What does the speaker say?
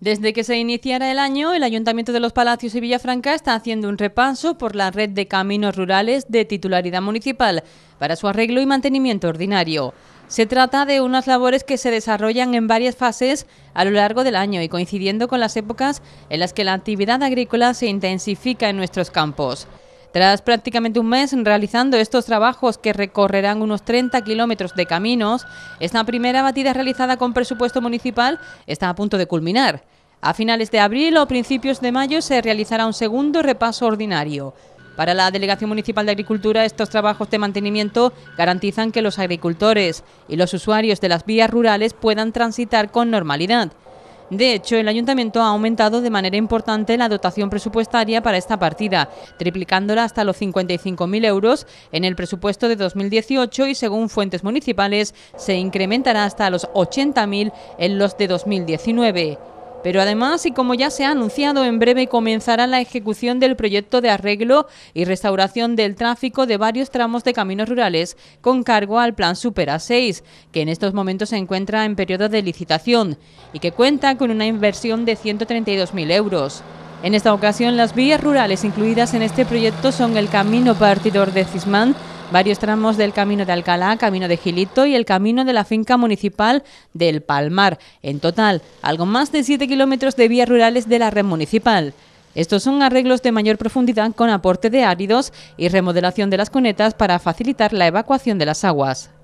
Desde que se iniciara el año, el Ayuntamiento de los Palacios y Villafranca está haciendo un repaso por la red de caminos rurales de titularidad municipal para su arreglo y mantenimiento ordinario. Se trata de unas labores que se desarrollan en varias fases a lo largo del año y coincidiendo con las épocas en las que la actividad agrícola se intensifica en nuestros campos. Tras prácticamente un mes realizando estos trabajos que recorrerán unos 30 kilómetros de caminos, esta primera batida realizada con presupuesto municipal está a punto de culminar. A finales de abril o principios de mayo se realizará un segundo repaso ordinario. Para la Delegación Municipal de Agricultura, estos trabajos de mantenimiento garantizan que los agricultores y los usuarios de las vías rurales puedan transitar con normalidad. De hecho, el ayuntamiento ha aumentado de manera importante la dotación presupuestaria para esta partida, triplicándola hasta los 55.000 euros en el presupuesto de 2018 y según fuentes municipales se incrementará hasta los 80.000 en los de 2019. Pero además, y como ya se ha anunciado, en breve comenzará la ejecución del proyecto de arreglo y restauración del tráfico de varios tramos de caminos rurales con cargo al Plan Supera 6, que en estos momentos se encuentra en periodo de licitación y que cuenta con una inversión de 132.000 euros. En esta ocasión, las vías rurales incluidas en este proyecto son el Camino Partidor de Cismán, varios tramos del Camino de Alcalá, Camino de Gilito y el Camino de la Finca Municipal del Palmar. En total, algo más de 7 kilómetros de vías rurales de la red municipal. Estos son arreglos de mayor profundidad con aporte de áridos y remodelación de las cunetas para facilitar la evacuación de las aguas.